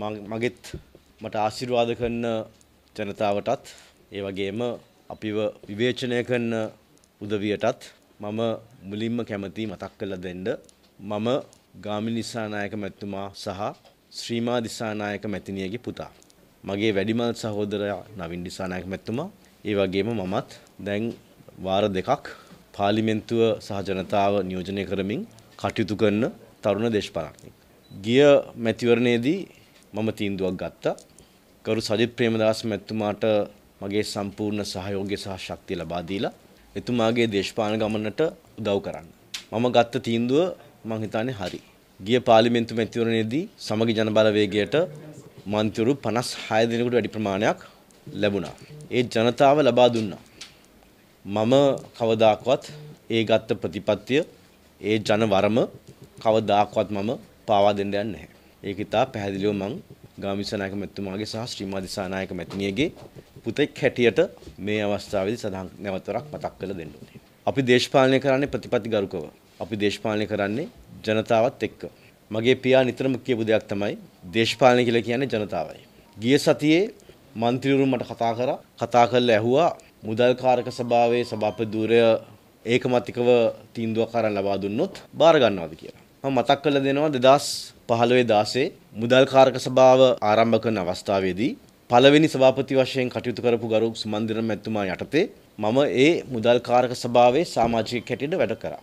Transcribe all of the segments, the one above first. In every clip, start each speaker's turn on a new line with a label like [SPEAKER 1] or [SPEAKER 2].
[SPEAKER 1] මගෙත් මට ආශිර්වාද කරන ජනතාවටත් ඒ වගේම අපිව විවේචනය කරන උදවියටත් මම මුලින්ම කැමති මතක් කළ දෙන්න මම ගාමිණී දිසානායක මැතිතුමා සහ ශ්‍රීමා දිසානායක මැතිණියගේ පුතා. මගේ වැඩිමල් සහෝදරයා නවින් දිසානායක මැතිතුමා. ඒ වගේම මමත් දැන් වාර දෙකක් පාර්ලිමේන්තුව සහ ජනතාව නියෝජනය කරමින් කටයුතු කරන තරුණ දේශපාලකෙක්. ගිය මැතිවරණයේදී මම තීන්දුවක් ගත්තා. කරු සජිත් ප්‍රේමදාස මැතිතුමාට මගේ සම්පූර්ණ සහයෝගය සහ ශක්තිය ලබා දීලා එතුමාගේ දේශපාලන ගමනට උදව් කරන්න. මම ගත්ත තීන්දුව මං හිතන්නේ හරි. ගිය පාර්ලිමේන්තු මැතිවරණයේදී සමගි ජනබලවේගයට මන්ත්‍රීවරු 56 දිනකට වැඩි ප්‍රමාණයක් ලැබුණා. ඒ ජනතාව ලබා දුන්නා. මම කවදාකවත් ඒ ගත්ත ප්‍රතිපත්තිය ඒ ජනවරම කවදාකවත් මම පාවා දෙන්න යන්නේ නැහැ. ඒක ඉතා පැහැදිලිව මං ගාමිසනායක මැතිතුමාගේ සහ ශ්‍රීමා දිසානායක මැතිණියගේ පුතෙක් හැටියට මේ අවස්ථාවේදී සදාන් නැවතරක් මතක් කරලා දෙන්න ඕනේ. අපි දේශපාලනය කරන්නේ ප්‍රතිපත්ති ගරුකව. අපි දේශපාලනය කරන්නේ ජනතාවත් එක්ක. මගේ පියා නිතරම කියපු දෙයක් තමයි දේශපාලනය කියලා කියන්නේ ජනතාවයි. ගිය සතියේ මන්ත්‍රීවරු මට කතා කරා. කතා කරලා ඇහුවා මුදල් කාරක සභාවේ සභාපතිවරය ඒකමතිකව තීන්දුවක් අරන් ලබා දුන්නොත් බාර ගන්නවද කියලා. මම මතක් කරලා දෙනවා 2000 පහළොවේ දාසේ මුදල් කාරක සභාව ආරම්භ කරන අවස්ථාවේදී පළවෙනි සභාපති වශයෙන් කටයුතු කරපු ගරු සුමන්දිර මැතිතුමා යටතේ මම ඒ මුදල් කාරක සභාවේ සමාජික කැටියට වැඩ කරා.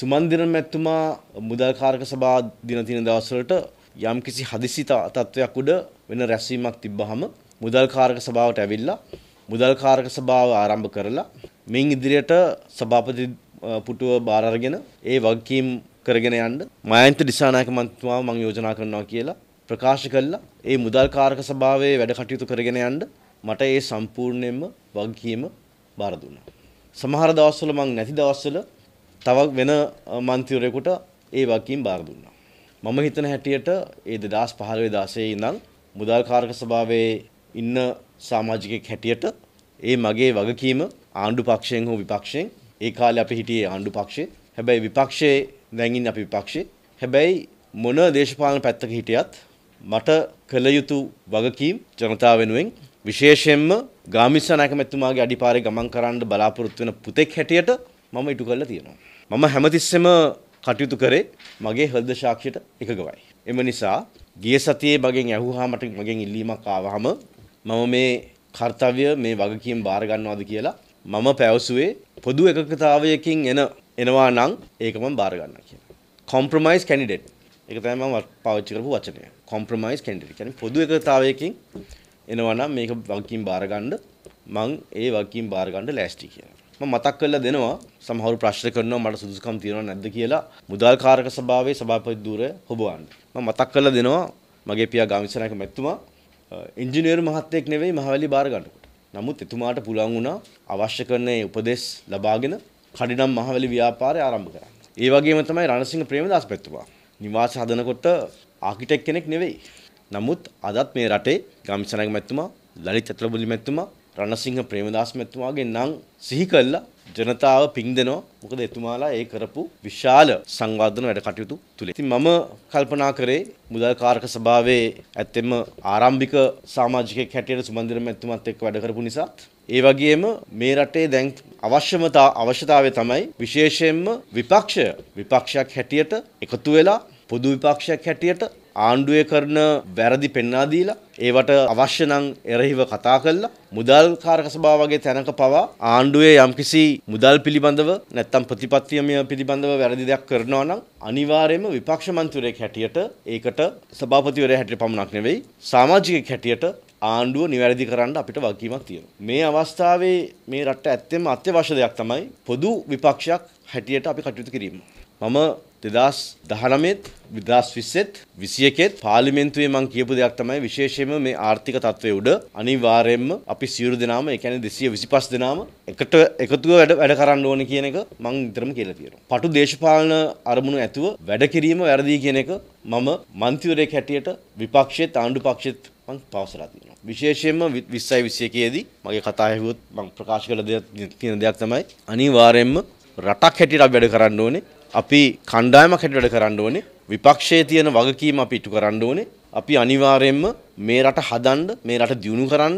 [SPEAKER 1] සුමන්දිර මැතිතුමා මුදල් කාරක සභා දින දින දවස්වලට යම්කිසි හදිසි තත්ත්වයක් උඩ වෙන රැස්වීමක් තිබ්බහම මුදල් කාරක සභාවට ඇවිල්ලා මුදල් කාරක සභාව ආරම්භ කරලා මින් ඉදිරියට සභාපති පුටුව බාරගෙන ඒ වගකීම් කරගෙන යන්න මයන්ත දිසානායක මන්තුමාව මම යෝජනා කරනවා කියලා ප්‍රකාශ කළා. ඒ මුදල් කාරක සභාවේ වැඩ කටයුතු කරගෙන යන්න මට ඒ සම්පූර්ණයෙන්ම වගකීම බාර දුන්නා. සමහර දවස්වල මම නැති දවස්වල තව වෙන මන්ත්‍රීවරයෙකුට ඒ වගකීම බාර දුන්නා. මම හිතන හැටියට ඒ 2015 16 ඉඳන් මුදල් කාරක සභාවේ ඉන්න සමාජිකයෙක් හැටියට ඒ මගේ වගකීම ආණ්ඩු පක්ෂයෙන් හෝ විපක්ෂයෙන් ඒ කාලේ අපි හිටියේ ආණ්ඩු පක්ෂේ. හැබැයි විපක්ෂයේ නැගින් අපි විපක්ෂේ. හැබැයි මොන දේශපාලන පැත්තක හිටියත් මට කළ යුතු වගකීම් ජනතාව වෙනුවෙන් විශේෂයෙන්ම ගාමිස්ස නායකමැතිතුමාගේ අඩිපාරේ ගමන් කරන්න බලාපොරොත්තු වෙන පුතෙක් හැටියට මම ඉටු කරලා තියෙනවා. මම හැමතිස්සෙම කටයුතු කරේ මගේ හෘද සාක්ෂියට එකගවයි. එම නිසා ගිය සතියේ මගෙන් ඇහුවා මට මගෙන් ඉල්ලීමක් ආවහම මම මේ කාර්යය මේ වගකීම් බාර ගන්නවාද කියලා මම පැවසුවේ පොදු එකකතාවයකින් එන එනවා නම් ඒක මම බාර ගන්නවා කියනවා. compromise candidate. ඒක තමයි මම පාවිච්චි කරපු වචනය. compromise candidate කියන්නේ පොදු එකතාවයකින් එනවා නම් මේක වගකීම් බාර ගන්න මං ඒ වගකීම් බාර ගන්න ලෑස්ති කියලා. මම මතක් කරලා දෙනවා සමහරු ප්‍රශ්න කරනවා මට සුදුසුකම් තියෙනවද නැද්ද කියලා මුදල්කාරක සභාවේ සභාපති ධූරය හොබවන්න. මම මතක් කරලා දෙනවා මගේ පියා ගාමිසනායක මැතිතුමා ඉංජිනේරු මහත්තයෙක් නෙවෙයි මහවැලි බාර ගන්නකොට. නමුත් එතුමාට පුළුවන් වුණා අවශ්‍ය කරන උපදෙස් ලබාගෙන කඩිනම් මහවැලි ව්‍යාපාරය ආරම්භ කරන්න. ඒ වගේම තමයි රණසිංහ ප්‍රේමදාස පැත්තපා. නිවාස හදනකොට ආකිටෙක් කෙනෙක් නෙවෙයි. නමුත් අදත් මේ රටේ ගම්සනාගේ මැතිතුමා, ලලිත් චතුරබුලි මැතිතුමා, රණසිංහ ප්‍රේමදාස මැතිතුමාගේ නම් සිහි කළා ජනතාව පිං දෙනවා. මොකද එතුමාලා ඒ කරපු විශාල සංවර්ධන වැඩ කටයුතු තුලේ. ඉතින් මම කල්පනා කරේ මුදල් කාරක සභාවේ ඇත්තෙම ආරම්භික සමාජිකයෙක් හැටියට සුමන්දිර මැතිතුමත් එක්ක වැඩ කරපු නිසාත් ඒ වගේම මේ රටේ දැන් අවශ්‍යමතා අවශ්‍යතාවය තමයි විශේෂයෙන්ම විපක්ෂය විපක්ෂයක් හැටියට එකතු වෙලා පොදු විපක්ෂයක් හැටියට ආණ්ඩුවේ කරන වැරදි පෙන්වා දීලා ඒවට අවශ්‍ය නම් එරෙහිව කතා කළා මුදල් කාරක සභාව වගේ තැනක පවා ආණ්ඩුවේ යම්කිසි මුදල් පිළිබඳව නැත්තම් ප්‍රතිපත්තියමය පිළිබඳව වැරදි දෙයක් කරනවා නම් අනිවාර්යයෙන්ම විපක්ෂ මන්ත්‍රීෙක් හැටියට ඒකට සභාපතිවරයා හැටියට පමණක් නෙවෙයි සමාජිකයෙක් හැටියට ආණ්ඩුව නිවැරදි කරන්න අපිට වගකීමක් තියෙනවා. මේ අවස්ථාවේ මේ රට ඇත්තෙම අත්‍යවශ්‍ය දෙයක් තමයි පොදු විපක්ෂයක් හැටියට අපි කටයුතු කිරීම. මම 2019ත් 2020ත් 21ත් පාර්ලිමේන්තුවේ මම කියපු දෙයක් තමයි විශේෂයෙන්ම මේ ආර්ථික තත්ත්වයේ උඩ අනිවාර්යයෙන්ම අපි සියලු දෙනාම ඒ කියන්නේ 225 දෙනාම එකට එකතුව වැඩ වැඩ කරන්න ඕනේ කියන එක මම නිතරම කියලා තියෙනවා. පටු දේශපාලන අරමුණු ඇතුව වැඩ කිරීම වැරදි කියන එක මම මන්ත්‍රීවරයෙක් හැටියට විපක්ෂයේත් ආණ්ඩු පක්ෂයේත් මම පවසලා තියෙනවා. විශේෂයෙන්ම 20යි 21 මගේ කතා ඇහුවොත් මම ප්‍රකාශ කළ දෙයක් තියෙන දෙයක් තමයි අනිවාර්යයෙන්ම රටක් හැටියට අපි වැඩ කරන්න ඕනේ. අපි කණ්ඩායමක් හැටියට වැඩ කරන්න ඕනේ. විපක්ෂයේ තියෙන වගකීම අපි ඉටු කරන්න ඕනේ. අපි අනිවාර්යයෙන්ම මේ රට හදන්න, මේ රට දියුණු කරන්න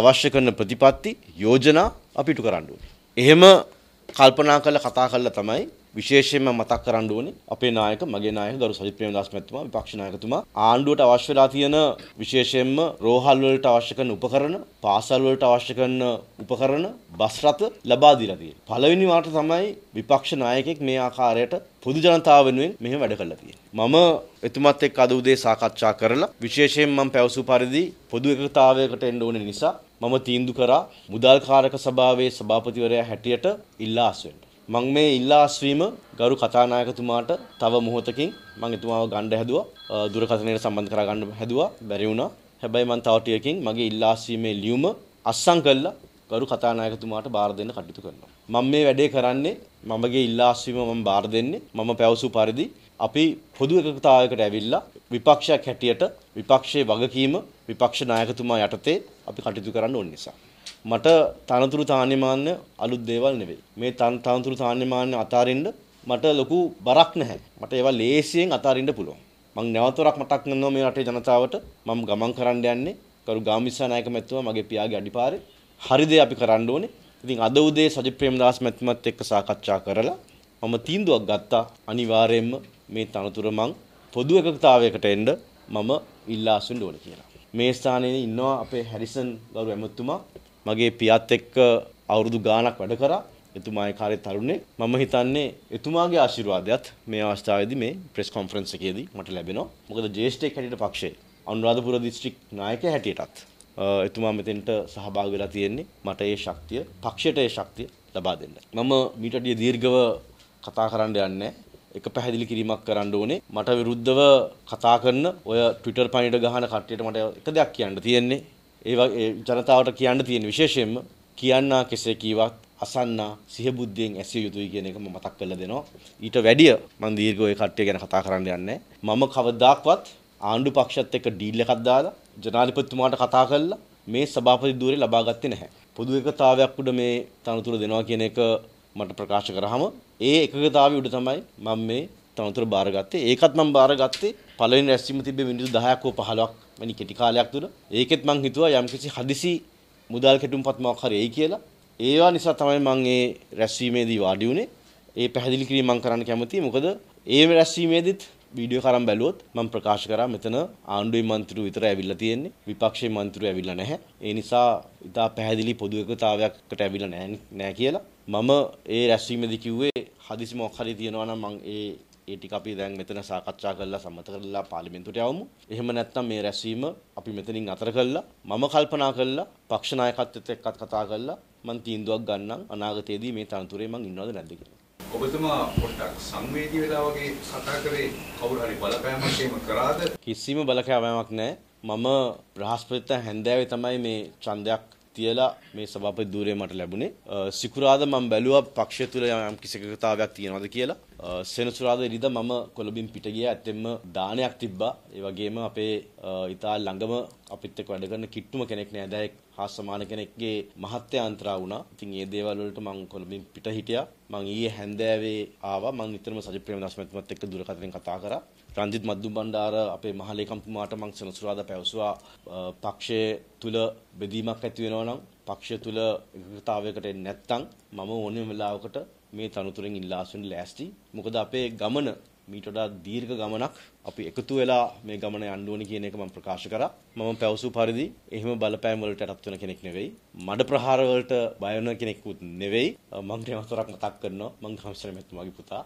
[SPEAKER 1] අවශ්‍ය කරන ප්‍රතිපත්ති, යෝජනා අපි ඉටු කරන්න ඕනේ. එහෙම කල්පනා කරලා කතා කරලා තමයි විශේෂයෙන්ම මතක් කරන්න ඕනේ අපේ නායක මගේ නායක ගරු සජිත් ප්‍රේමදාස මැතිතුමා විපක්ෂ නායකතුමා ආණ්ඩුවට අවශ්‍ය වෙලා තියෙන විශේෂයෙන්ම රෝහල් වලට අවශ්‍ය කරන උපකරණ පාසල් වලට අවශ්‍ය කරන උපකරණ බස් රථ ලබා දීලා තියෙනවා. පළවෙනි වාරට තමයි විපක්ෂ නායකයෙක් මේ ආකාරයට පොදු ජනතාව වෙනුවෙන් මෙහෙම වැඩ කළා තියෙන්නේ. මම එතුමත් එක්ක අද උදේ සාකච්ඡා කරලා විශේෂයෙන් මම පැවසු පරිදි පොදු එකඟතාවයකට එන්න ඕනේ නිසා මම තීන්දුව කරා මුදල්කාරක සභාවේ සභාපතිවරයා හැටියට ඉල්ලා අස්වෙන්න. මම මේ ඉල්ලා ශ්‍රීම ගරු කතානායකතුමාට තව මොහොතකින් මම එතුමාව ගන්න හැදුවා දුරකථනයට සම්බන්ධ කරගන්න හැදුවා බැරි වුණා හැබැයි මම තව ටිකකින් මගේ ඉල්ලා ශ්‍රීමේ ලියුම අස්සම් කළා ගරු කතානායකතුමාට බාර දෙන්න කටයුතු කරනවා මම මේ වැඩේ කරන්නේ මමගේ ඉල්ලා ශ්‍රීම මම බාර දෙන්නේ මම පැවසු පරිදි අපි පොදු එකකතාවයකට ඇවිල්ලා විපක්ෂයක් හැටියට විපක්ෂයේ වගකීම විපක්ෂ නායකතුමා යටතේ අපි කටයුතු කරන්න ඕන නිසා මට තනතුරු තාන්‍යමාන අලුත් දේවල් නෙවෙයි. මේ තනතුරු තාන්‍යමාන අතාරින්න මට ලොකු බරක් නැහැ. මට ඒවා ලේසියෙන් අතාරින්න පුළුවන්. මං නැවතරක් මතක් කරනවා මේ රටේ ජනතාවට මම ගමන් කරන්න යන්නේ කරු ගාමිස්සා නායක මැතිතුමා මගේ පියාගේ අඩිපාරේ හරි දේ අපි කරන්න ඕනේ. ඉතින් අද උදේ සජිත් ප්‍රේමදාස මැතිතුමත් එක්ක සාකච්ඡා කරලා මම තීන්දුවක් ගත්තා අනිවාර්යයෙන්ම මේ තනතුර මං පොදු එකකතාවයකට එන්න මම ඉල්ලා අසුන්න ඕනේ කියලා. මේ ස්ථානයේ ඉන්නවා අපේ හැරිසන් ගරු ඇමතුමා මගේ පියත් එක්ක අවුරුදු ගාණක් වැඩ කරා. එතුමා ඒ කාලේ තරුණෙක්. මම හිතන්නේ එතුමාගේ ආශිර්වාදයත් මේ අවස්ථාවේදී මේ ප්‍රෙස් කොන්ෆරන්ස් එකේදී මට ලැබෙනවා. මොකද ජ්‍යෙෂ්ඨයෙක් හැටියට පක්ෂයේ අනුරාධපුර දිස්ත්‍රික් නායකයා හැටියටත් එතුමා මෙතෙන්ට සහභාගී වෙලා තියෙන්නේ. මට ඒ ශක්තිය, පක්ෂයට ඒ ශක්තිය ලබා දෙන්න. මම මීටටිය දීර්ඝව කතා කරන්න යන්නේ එක පැහැදිලි කිරීමක් කරන්න ඕනේ මට විරුද්ධව කතා කරන ඔය ට්විටර් පණිඩ ගහන කට්ටියට මට එක දෙයක් කියන්න තියෙන්නේ ඒ ජනතාවට කියන්න තියෙන විශේෂයෙන්ම කියන්නා කෙසේ කීවත් අසන්නා සිහබුද්ධියෙන් ඇසිය යුතුයි කියන එක මම මතක් කරලා දෙනවා. ඊට වැඩිය මම දීර්ඝව ඒ කට්ටිය ගැන කතා කරන්න යන්නේ මම කවදාක්වත් ආණ්ඩු පක්ෂත් එක්ක ඩීල් එකක් දාලා ජනාධිපතිතුමාට කතා කරලා මේ සභාපති ධූරය ලබා ගත්තේ නැහැ. පොදු එකතාවයක් උඩ මේ තනතුර දෙනවා කියන එක මට ප්‍රකාශ කරාම ඒ එකගතාවය උඩ තමයි මම මේ තනතුර බාරගත්තේ. ඒකත් මම බාරගත්තේ පළවෙනි රැස්වීම තිබ්බේ මිනිත්තු 10ක් හෝ 15ක් වැනි කෙටි කාලයක් තුල. ඒකෙත් මං හිතුවා යම්කිසි හදිසි මුදල් කෙටුම්පත් මොකක් හරි එයි කියලා. ඒවා නිසා තමයි මං ඒ රැස්වීමේදී වාඩි වුණේ. ඒ පැහැදිලි කිරීම මං කරන්න කැමතියි. මොකද ඒ රැස්වීමේදීත් වීඩියෝ කරන් බැලුවොත් මම ප්‍රකාශ කරා මෙතන ආණ්ඩුවේ මන්ත්‍රීව විතර ඇවිල්ලා තියෙන්නේ විපක්ෂයේ මන්ත්‍රීව ඇවිල්ලා නැහැ. ඒ නිසා ඉතා පැහැදිලි පොදු එකතාවයකට ඇවිල්ලා නැහැ කියලා. මම ඒ රැස්වීමේදී කිව්වේ හදිසි මොකක් හරි තියෙනවා නම් මම ඒ ඒ ටික අපි දැන් මෙතන සාකච්ඡා කරලා සම්මත කරලා පාර්ලිමේන්තුවට යවමු. එහෙම නැත්නම් මේ රැස්වීම අපි මෙතනින් අතර කරලා මම කල්පනා කරලා පක්ෂ නායකත්වයත් එක්කත් කතා කරලා මම තීන්දුවක් ගන්නම් අනාගතයේදී මේ තනතුරේ මම ඉන්නවද නැද්ද කියලා. ඔබතුමා පොඩ්ඩක් සංවේදී වෙලා වගේ කතා කරේ කවුරු හරි බලපෑමක් එහෙම කරාද? කිසිම බලපෑමක් නැහැ. මම බ්‍රහස්පතිත හැන්දෑවේ තමයි මේ ඡන්දයක් තියලා මේ සභාපති ධූරය මට ලැබුණේ. සිකුරාද මම බැලුවා පක්ෂය තුල යම් කිසි එකතාවයක් තියෙනවද කියලා. සෙනසුරාදා ඉරිදා මම කොළඹින් පිට ගියා. ඇත්තෙන්ම දානයක් තිබ්බා. ඒ වගේම අපේ ඉතාලි ළඟම අපිත් එක්ක වැඩ කරන කිට්ටුම කෙනෙක් නෑ. දැන් හා සමාන කෙනෙක්ගේ මහත්යන්තරා වුණා. ඉතින් ඒ දේවල් වලට මම කොළඹින් පිට හිටියා. මම ඊයේ හැන්දෑවේ ආවා. මම නිතරම සජිත් ප්‍රේමදාස මැතිතුමත් එක්ක දුරකථනයෙන් කතා කරා. රංජිත් මද්දු බණ්ඩාර අපේ මහලේකම්තුමාට මං සෙනසුරාදා පැවසුවා පක්ෂයේ තුල බෙදීමක් ඇති වෙනවා නම් පක්ෂය තුල එකඟතාවයකට එන්නේ නැත්නම් මම ඕනෙම වෙලාවකට මේ තනතුරෙන් ඉල්ලා සිටින්න ලෑස්ති. මොකද අපේ ගමන මීට වඩා දීර්ඝ ගමනක් අපි එකතු වෙලා මේ ගමන යන්න ඕනේ කියන එක මම ප්‍රකාශ කරා. මම පැවසු පරිදි එහෙම බලපෑම් වලට යටත් වෙන කෙනෙක් නෙවෙයි. මඩ ප්‍රහාර වලට බය වෙන කෙනෙකුත් නෙවෙයි. මම තේමතරක් මතක් කරනවා. මම ගම්සර මෙතුමාගේ පුතා.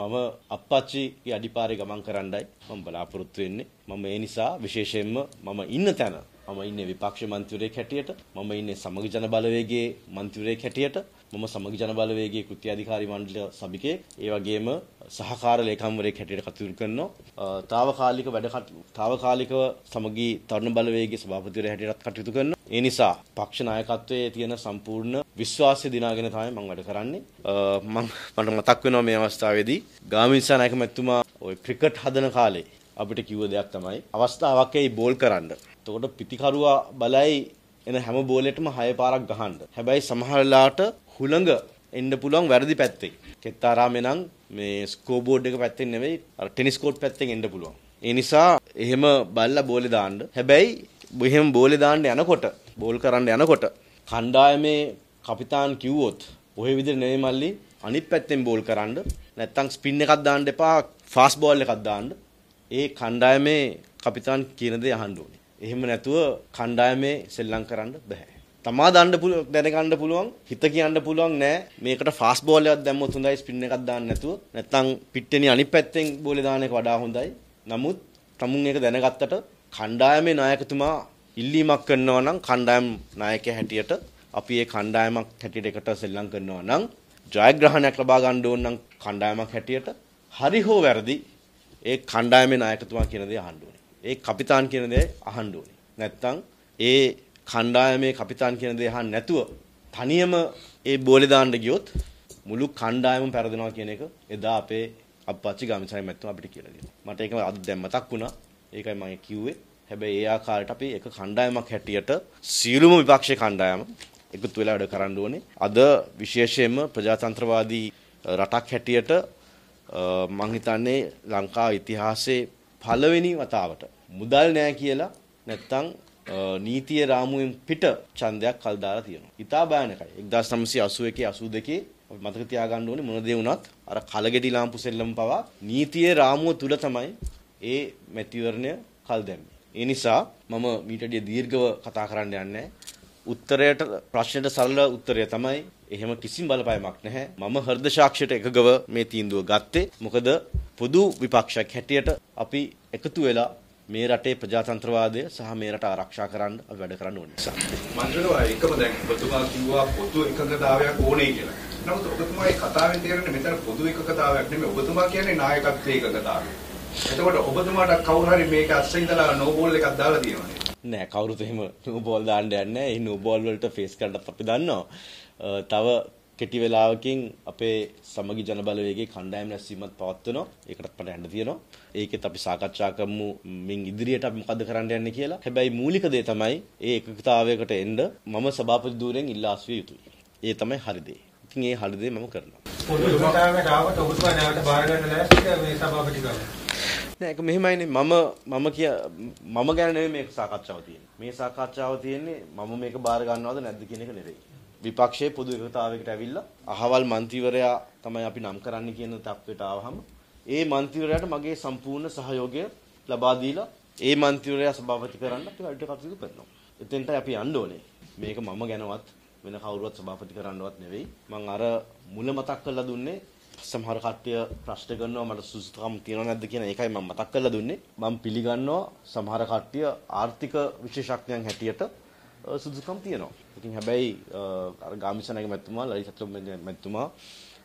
[SPEAKER 1] මම අප්පච්චිගේ අඩිපාරේ ගමන් කරන්නයි මම බලාපොරොත්තු වෙන්නේ. මම ඒ නිසා විශේෂයෙන්ම මම ඉන්න තැන මම ඉන්නේ විපක්ෂ මන්ත්‍රීවරයෙක් හැටියට මම ඉන්නේ සමග ජන බලවේගයේ මන්ත්‍රීවරයෙක් හැටියට මම සමග ජන බලවේගයේ කෘත්‍යාධිකාරී මණ්ඩල සභිකයෙක් ඒ වගේම සහකාර ලේකම්වරයෙක් හැටියට කටයුතු කරනවා తాවකාලික වැඩ తాවකාලිකව සමගී තරුණ බලවේගයේ සභාපතිවරයා හැටියටත් කටයුතු කරනවා ඒ නිසා පක්ෂ නායකත්වයේ තියෙන සම්පූර්ණ විශ්වාසය දිනාගෙන තමයි මම වැඩ කරන්නේ මම මට මතක් වෙනවා මේ අවස්ථාවේදී ගාමිණී සනායක මැතිතුමා ওই ක්‍රිකට් හදන කාලේ අපිට කිව්ව දෙයක් තමයි අවස්ථාවක් ඇයි බෝල් කරන්න. එතකොට පිතිකරුවා බලයි එන හැම බෝලෙටම හය පාරක් ගහන්න. හැබැයි සමහරලාට හුළඟ එන්න පුළුවන් වැරදි පැත්තේ. කෙත්තාරාමේ නම් මේ ස්කෝබෝඩ් එක පැත්තෙන් නෙවෙයි අර ටෙනිස් කෝට් පැත්තෙන් එන්න පුළුවන්. ඒ නිසා එහෙම බල්ලා බෝලේ දාන්න. හැබැයි එහෙම බෝලේ දාන්න යනකොට බෝල් කරන්න යනකොට කණ්ඩායමේ කපිතාන් කිව්වොත් ඔය විදිහට නෙවෙයි මල්ලි අනිත් පැත්තෙන් බෝල් කරන්න. නැත්තම් ස්පින් එකක් දාන්න එපා, ෆාස්ට් බෝල් එකක් දාන්න. ඒ කණ්ඩායමේ කපිතාන් කියන දේ අහන්න ඕනේ. එහෙම නැතුව කණ්ඩායමේ සෙල්ලම් කරන්න බෑ. තමා දන්න පුළුවන් දැනගන්න පුළුවන් හිත කියන්න පුළුවන් නෑ මේකට ෆාස්ට් බෝල් එකක් දැම්මොත් හොඳයි ස්පින් එකක් දාන්න නැතුව නැත්නම් පිට්ටෙනි අනිත් පැත්තෙන් බෝලේ දාන එක වඩා හොඳයි. නමුත් තමුන් ඒක දැනගත්තට කණ්ඩායමේ නායකතුමා ඉල්ලීමක් කරනවා නම් කණ්ඩායම් නායකයා හැටියට අපි ඒ කණ්ඩායමක් හැටියට එකට සෙල්ලම් කරනවා නම් ජයග්‍රහණයක් ලබා ගන්න ඕන නම් කණ්ඩායමක් හැටියට හරි හෝ වැරදි ඒ කණ්ඩායමේ නායකතුමා කියන දේ අහන්න ඕනේ. ඒ කපිතාන් කියන දේ අහන්න ඕනේ. නැත්තම් ඒ කණ්ඩායමේ කපිතාන් කියන දේ අහන්න නැතුව තනියම ඒ බෝලේ දාන්න ගියොත් මුළු කණ්ඩායමම පෙරදෙනවා කියන එක එදා අපේ අප්පච්චි ගාමිසයි මැතිතුමා අපිට කියලා දෙනවා. මට ඒක අද දැන් මතක් වුණා. ඒකයි මම කිව්වේ. හැබැයි ඒ ආකාරයට අපි එක කණ්ඩායමක් හැටියට සියලුම විපක්ෂයේ කණ්ඩායම එකතු වෙලා වැඩ කරන්න ඕනේ. අද විශේෂයෙන්ම ප්‍රජාතන්ත්‍රවාදී රටක් හැටියට මං හිතන්නේ ලංකා ඉතිහාසයේ පළවෙනි වතාවට මුදල් නෑ කියලා නැත්තම් නීතිය රාමුවෙන් පිට ඡන්දයක් කල් දාලා තියෙනවා. ඉතා භයානකයි. 1981 82 අපි මතක තියාගන්න ඕනේ මොන දේ වුණත් අර කලගෙඩි ලාම්පු සෙල්ලම පවා නීතියේ රාමුව තුල තමයි ඒ මැතිවරණය කල් දැම්මේ. ඒ නිසා මම මීටඩිය දීර්ඝව කතා කරන්න යන්නේ උත්තරයට ප්‍රශ්නයට සරල උත්තරය තමයි එහෙම කිසිම බලපෑමක් නැහැ. මම හෘද සාක්ෂියට එකගව මේ තීන්දුව ගත්තේ. මොකද පොදු විපක්ෂයක් හැටියට අපි එකතු වෙලා මේ රටේ ප්‍රජාතන්ත්‍රවාදය සහ මේ රට ආරක්ෂා කරන්න අපි වැඩ කරන්න ඕනේ නිසා. මන්ත්‍රීතුමා එකම දැන් ඔබතුමා කිව්වා පොදු එකඟතාවයක් ඕනේ කියලා. නමුත් ඔබතුමා මේ කතාවෙන් තේරෙන්නේ මෙතන පොදු එකඟතාවයක් නෙමෙයි. ඔබතුමා කියන්නේ නායකත්වයේ එකඟතාවය. එතකොට ඔබතුමාට කවුරු හරි මේක අස්සෙන් ඉඳලා නෝබෝල් එකක් දාලා තියෙනවානේ. නෑ කවුරුත් එහෙම නූබෝල් දාන්න යන්නේ නෑ. ඒ නූබෝල් වලට ෆේස් කරන්නත් අපි දන්නවා. තව කෙටි වේලාවකින් අපේ සමගි ජනබලවේගයේ කණ්ඩායම් රැස්වීමක් පවත්වනවා. ඒකටත් මට යන්න තියෙනවා. ඒකෙත් අපි සාකච්ඡා කරමු මින් ඉදිරියට අපි මොකද කරන්න යන්නේ කියලා. හැබැයි මූලික දේ තමයි ඒ එකඟතාවයකට එන්න මම සභාපති ධූරයෙන් ඉල්ලා සිටිය යුතුයි. ඒ තමයි හරි දේ. ඉතින් ඒ හරි දේ මම කරනවා. පොදු සභාවට ආවට ඔබතුමා නැවත බාර ගන්න ලෑස්තිද මේ සභාපතිකම? නෑ ඒක මෙහෙමයිනේ මම මම කිය මම ගැන නෙමෙයි මේ සාකච්ඡාව තියෙන්නේ. මේ සාකච්ඡාව තියෙන්නේ මම මේක බාර ගන්නවද නැද්ද කියන එක නෙවෙයි. විපක්ෂයේ පොදු එකතාවයකට ඇවිල්ලා අහවල් මන්ත්‍රීවරයා තමයි අපි නම් කරන්න කියන තත්වයට ආවහම ඒ මන්ත්‍රීවරයාට මගේ සම්පූර්ණ සහයෝගය ලබා දීලා ඒ මන්ත්‍රීවරයා සභාපති කරන්න අපි වැඩ කටයුතු කරනවා. එතෙන්ටයි අපි යන්න ඕනේ. මේක මම ගැනවත් වෙන කවුරුවත් සභාපති කරන්නවත් නෙවෙයි. මම අර මුල මතක් කරලා දුන්නේ සමහර කට්ටිය ප්‍රශ්න කරනවා මට සුසුතකම් තියෙනව නැද්ද කියන එකයි මම මතක් කරලා දුන්නේ. මම පිළිගන්නවා සමහර කට්ටිය ආර්ථික විශේෂඥයන් හැටියට සුසුකම් තියෙනවා. ඉතින් හැබැයි අර ගාමිසනාගේ මැතිතුමා, ලලිත චතුම්බේ මැතිතුමා,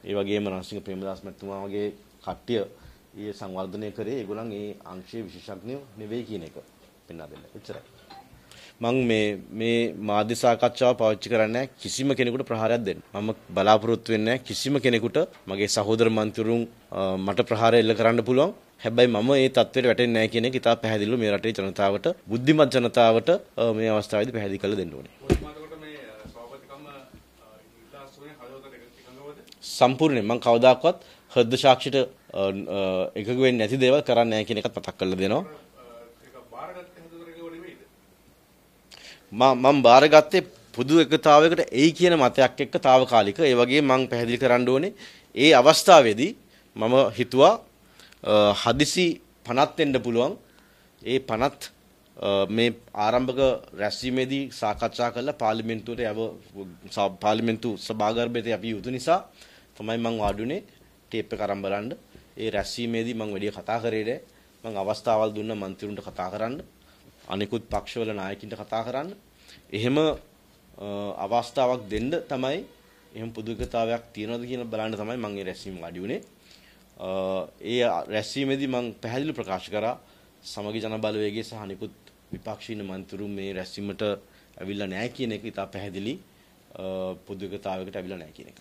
[SPEAKER 1] ඒ වගේම රණසිංහ ප්‍රේමදාස මැතිතුමා වගේ කට්ටිය ඒ සංවර්ධනය කරේ ඒගොල්ලන් ඒ අංශයේ විශේෂඥයෝ නෙවෙයි කියන එක පෙන්වා දෙන්න. එච්චරයි. මම මේ මේ මාධ්‍ය සාකච්ඡාව පාවිච්චි කරන්නේ කිසිම කෙනෙකුට ප්‍රහාරයක් දෙන්න. මම බලාපොරොත්තු වෙන්නේ කිසිම කෙනෙකුට මගේ සහෝදර මන්ත්‍රීවරුන් මට ප්‍රහාරය එල්ල කරන්න පුළුවන්. හැබැයි මම මේ තත්ත්වයට වැටෙන්නේ නැහැ කියන එක ඉතා පැහැදිලිව මේ රටේ ජනතාවට බුද්ධිමත් ජනතාවට මේ අවස්ථාවේදී පැහැදිලි කරලා දෙන්න ඕනේ. සම්පූර්ණයෙන් මම කවදාකවත් හෘද සාක්ෂියට එකග වෙන්නේ නැති දේවල් කරන්නේ නැහැ කියන එකත් මතක් කරලා දෙනවා. මම බාරගත්තේ පොදු එකතාවයකට එයි කියන මතයක් එක්ක తాවකාලික ඒ වගේ මම පැහැදිලි කරන්න ඕනේ ඒ අවස්ථාවේදී මම හිතුවා හදිසි පනත් වෙන්න පුළුවන් ඒ පනත් මේ ආරම්භක රැස්වීමේදී සාකච්ඡා කළ පාර්ලිමේන්තුවට යව පාර්ලිමේන්තු සභාගර්භයට අපි යුතු නිසා තමයි මම වාඩුනේ ටේප් එක අරන් බලන්න ඒ රැස්වීමේදී මම වැඩි කතා කරේ නැහැ මම අවස්ථාවල් දුන්න මන්ත්‍රීවරුන්ට කතා කරන්න අනිකුත් පක්ෂවල නායකින්ට කතා කරන්න. එහෙම අවස්ථාවක් දෙන්න තමයි එහෙම පුදුකතාවයක් තියනවද කියලා බලන්න තමයි මම මේ රැස්වීම වැඩි උනේ. ඒ රැස්වීමේදී මම පැහැදිලි ප්‍රකාශ කරා සමගි ජනබලවේගයේ සහ අනිකුත් විපක්ෂීන මන්ත්‍රීරු මේ රැස්වීමට ඇවිල්ලා නැහැ කියන එක ඉතා පැහැදිලි පුදුකතාවයකට ඇවිල්ලා නැහැ කියන එක.